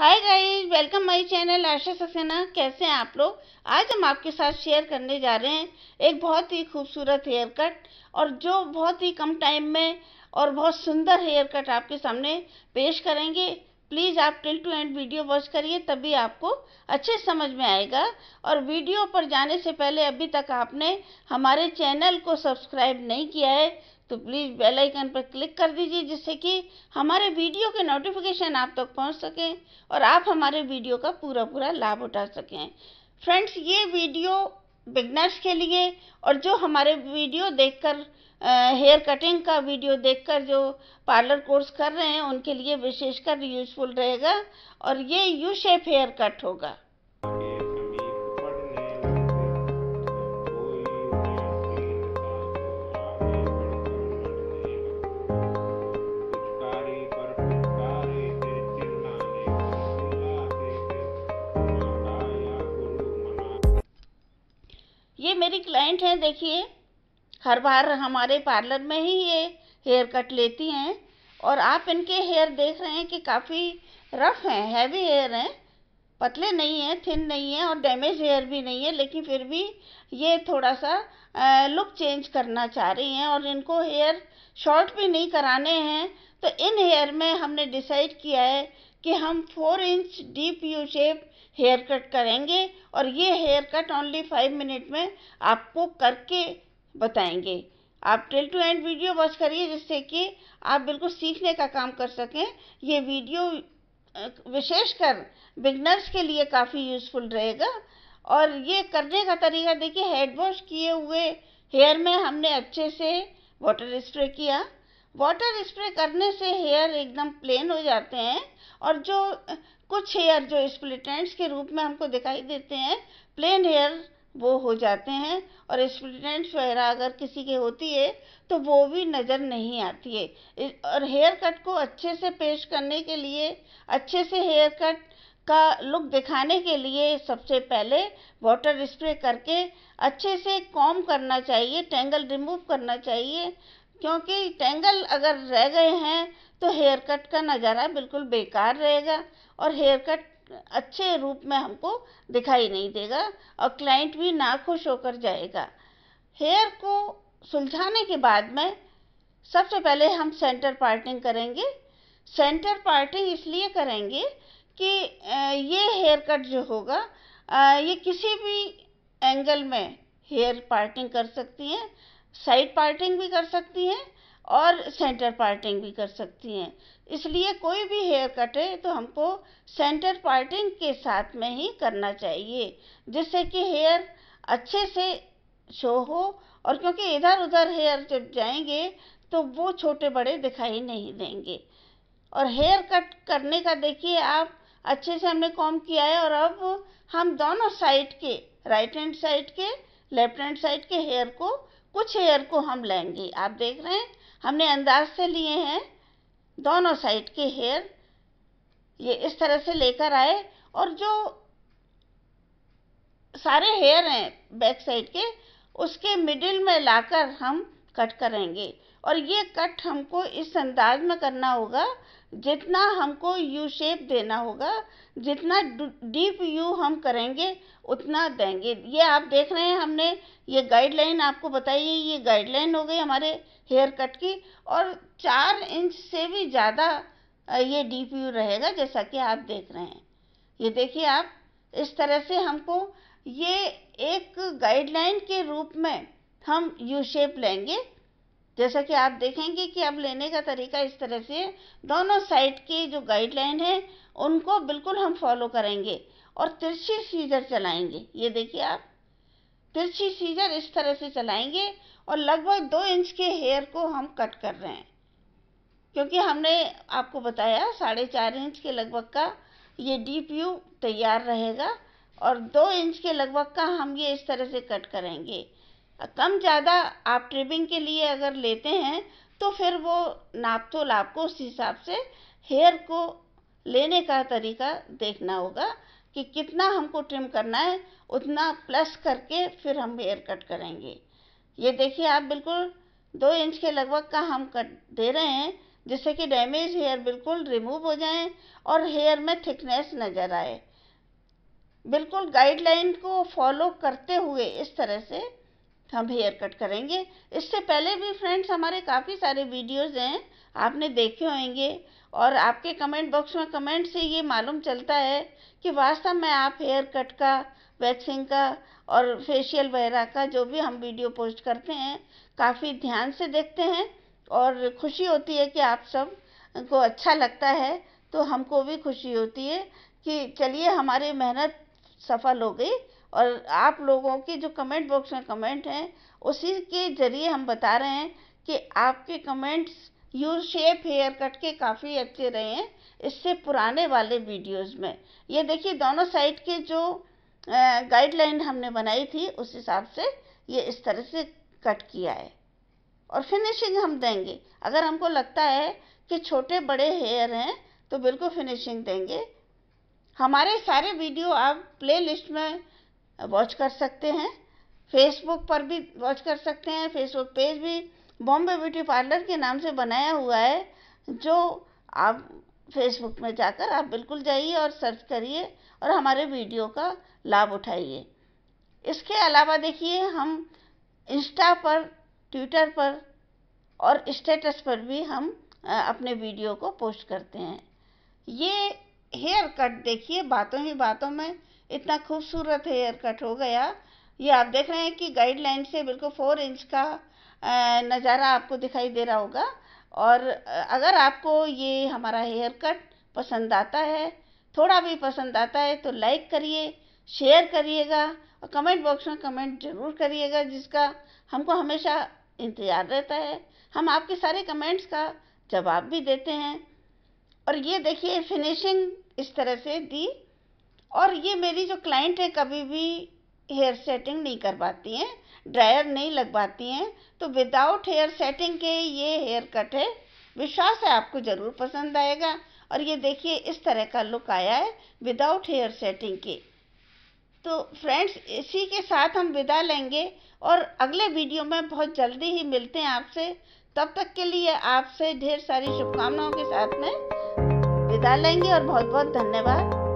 hi guys welcome my channel Asha Saxena कैसे हैं आप लोग आज हम आपके साथ शेयर करने जा रहे हैं एक बहुत ही खूबसूरत हेयर कट और जो बहुत ही कम टाइम में और बहुत सुंदर हेयर कट आपके सामने पेश करेंगे प्लीज़ आप till to end video watch करिए तभी आपको अच्छे समझ में आएगा और वीडियो पर जाने से पहले अभी तक आपने हमारे चैनल को सब्सक्राइब नहीं किया है तो प्लीज़ बेल आइकन पर क्लिक कर दीजिए जिससे कि हमारे वीडियो के नोटिफिकेशन आप तक पहुंच सकें और आप हमारे वीडियो का पूरा पूरा लाभ उठा सकें फ्रेंड्स ये वीडियो बिगनर्स के लिए और जो हमारे वीडियो देखकर हेयर कटिंग का वीडियो देखकर जो पार्लर कोर्स कर रहे हैं उनके लिए विशेषकर यूजफुल रहेगा और ये यू शेप हेयर कट होगा ये मेरी क्लाइंट हैं देखिए हर बार हमारे पार्लर में ही ये हेयर कट लेती हैं और आप इनके हेयर देख रहे हैं कि काफ़ी रफ़ हैं हैवी हेयर हैं पतले नहीं हैं थिन नहीं हैं और डैमेज हेयर भी नहीं है लेकिन फिर भी ये थोड़ा सा आ, लुक चेंज करना चाह रही हैं और इनको हेयर शॉर्ट भी नहीं कराने हैं तो इन हेयर में हमने डिसाइड किया है कि हम four inch deep U shape hair cut करेंगे और ये hair cut only five minute में आपको करके बताएंगे आप till to end video watch करिए जिससे कि आप बिल्कुल सीखने का काम कर सकें ये वीडियो विशेषकर बिगनर्स के लिए काफ़ी यूज़फुल रहेगा और ये करने का तरीका देखिए हेड वॉश किए हुए हेयर में हमने अच्छे से वाटर स्प्रे किया वाटर स्प्रे करने से हेयर एकदम प्लेन हो जाते हैं और जो कुछ हेयर जो स्प्लिटेंट्स के रूप में हमको दिखाई देते हैं प्लेन हेयर वो हो जाते हैं और स्प्लिटेंट्स वगैरह अगर किसी के होती है तो वो भी नज़र नहीं आती है और हेयर कट को अच्छे से पेश करने के लिए अच्छे से हेयर कट का लुक दिखाने के लिए सबसे पहले वाटर स्प्रे करके अच्छे से कॉम करना चाहिए टेंगल रिमूव करना चाहिए क्योंकि टेंगल अगर रह गए हैं तो हेयर कट का नज़ारा बिल्कुल बेकार रहेगा और हेयर कट अच्छे रूप में हमको दिखाई नहीं देगा और क्लाइंट भी नाखुश होकर जाएगा हेयर को सुलझाने के बाद में सबसे पहले हम सेंटर पार्टिंग करेंगे सेंटर पार्टिंग इसलिए करेंगे कि ये हेयर कट जो होगा ये किसी भी एंगल में हेयर पार्टिंग कर सकती हैं साइड पार्टिंग भी कर सकती हैं और सेंटर पार्टिंग भी कर सकती हैं इसलिए कोई भी हेयर कट है तो हमको सेंटर पार्टिंग के साथ में ही करना चाहिए जिससे कि हेयर अच्छे से शो हो और क्योंकि इधर उधर हेयर जब जाएंगे तो वो छोटे बड़े दिखाई नहीं देंगे और हेयर कट करने का देखिए आप अच्छे से हमने कॉम किया है और अब हम दोनों साइड के राइट हैंड साइड के लेफ्ट हैंड साइड के हेयर को कुछ हेयर को हम लेंगे आप देख रहे हैं हमने अंदाज से लिए हैं दोनों साइड के हेयर ये इस तरह से लेकर आए और जो सारे हेयर हैं बैक साइड के उसके मिडिल में लाकर हम कट करेंगे और ये कट हमको इस अंदाज में करना होगा जितना हमको यू शेप देना होगा जितना डीप यू हम करेंगे उतना देंगे ये आप देख रहे हैं हमने ये गाइडलाइन आपको बताई है ये गाइडलाइन हो गई हमारे हेयर कट की और चार इंच से भी ज़्यादा ये डीप यू रहेगा जैसा कि आप देख रहे हैं ये देखिए आप इस तरह से हमको ये एक गाइडलाइन के रूप में हम यू शेप लेंगे जैसा कि आप देखेंगे कि अब लेने का तरीका इस तरह से दोनों साइड के जो गाइडलाइन है उनको बिल्कुल हम फॉलो करेंगे और तिरछी सीजर चलाएंगे ये देखिए आप तिरछी सीजर इस तरह से चलाएंगे और लगभग दो इंच के हेयर को हम कट कर रहे हैं क्योंकि हमने आपको बताया साढ़े चार इंच के लगभग का ये डीप यू तैयार रहेगा और दो इंच के लगभग का हम ये इस तरह से कट करेंगे कम ज़्यादा आप ट्रिमिंग के लिए अगर लेते हैं तो फिर वो नाप तोल आपको उस हिसाब से हेयर को लेने का तरीका देखना होगा कि कितना हमको ट्रिम करना है उतना प्लस करके फिर हम हेयर कट करेंगे ये देखिए आप बिल्कुल दो इंच के लगभग का हम कट दे रहे हैं जिससे कि डैमेज हेयर बिल्कुल रिमूव हो जाए और हेयर में थिकनेस नज़र आए बिल्कुल गाइडलाइन को फॉलो करते हुए इस तरह से हम हेयर कट करेंगे इससे पहले भी फ्रेंड्स हमारे काफ़ी सारे वीडियोस हैं आपने देखे होंगे और आपके कमेंट बॉक्स में कमेंट से ये मालूम चलता है कि वास्तव में आप हेयर कट का वैक्सिंग का और फेशियल वगैरह का जो भी हम वीडियो पोस्ट करते हैं काफ़ी ध्यान से देखते हैं और खुशी होती है कि आप सब को अच्छा लगता है तो हमको भी खुशी होती है कि चलिए हमारी मेहनत सफल हो गई और आप लोगों की जो कमेंट बॉक्स में कमेंट हैं उसी के ज़रिए हम बता रहे हैं कि आपके comments U shape hair cut के काफ़ी अच्छे रहे हैं इससे पुराने वाले वीडियोस में ये देखिए दोनों साइड के जो गाइडलाइन हमने बनाई थी उस हिसाब से ये इस तरह से कट किया है और फिनिशिंग हम देंगे अगर हमको लगता है कि छोटे बड़े हेयर हैं तो बिल्कुल फिनिशिंग देंगे हमारे सारे वीडियो आप प्लेलिस्ट में वॉच कर सकते हैं फेसबुक पर भी वॉच कर सकते हैं फेसबुक पेज भी बॉम्बे ब्यूटी पार्लर के नाम से बनाया हुआ है जो आप फेसबुक में जाकर आप बिल्कुल जाइए और सर्च करिए और हमारे वीडियो का लाभ उठाइए इसके अलावा देखिए हम इंस्टा पर ट्विटर पर और स्टेटस पर भी हम अपने वीडियो को पोस्ट करते हैं ये हेयर कट देखिए बातों ही बातों में इतना खूबसूरत हेयर कट हो गया ये आप देख रहे हैं कि गाइडलाइन से बिल्कुल फोर इंच का नज़ारा आपको दिखाई दे रहा होगा और अगर आपको ये हमारा हेयर कट पसंद आता है थोड़ा भी पसंद आता है तो लाइक करिए शेयर करिएगा और कमेंट बॉक्स में कमेंट ज़रूर करिएगा जिसका हमको हमेशा इंतज़ार रहता है हम आपके सारे कमेंट्स का जवाब भी देते हैं और ये देखिए फिनिशिंग इस तरह से दी और ये मेरी जो क्लाइंट है कभी भी हेयर सेटिंग नहीं कर पाती हैं ड्रायर नहीं लग पाती हैं तो विदाउट हेयर सेटिंग के ये हेयर कट है विश्वास है आपको ज़रूर पसंद आएगा और ये देखिए इस तरह का लुक आया है विदाउट हेयर सेटिंग के तो फ्रेंड्स इसी के साथ हम विदा लेंगे और अगले वीडियो में बहुत जल्दी ही मिलते हैं आपसे तब तक के लिए आपसे ढेर सारी शुभकामनाओं के साथ में विदा लेंगे और बहुत बहुत धन्यवाद